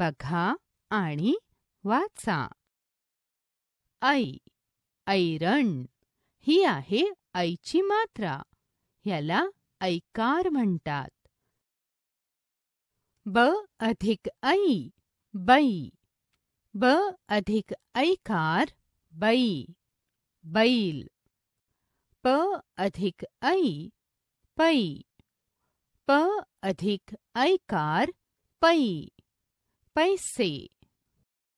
बघा आणि वाचा ऐ ऐरण ही आहे ऐची मात्रा याला ऐकार म्हणतात ब अधिक ऐ बै ब अधिक ऐकार बै बैल प अधिक ऐ पै प अधिक ऐकार पै Spicy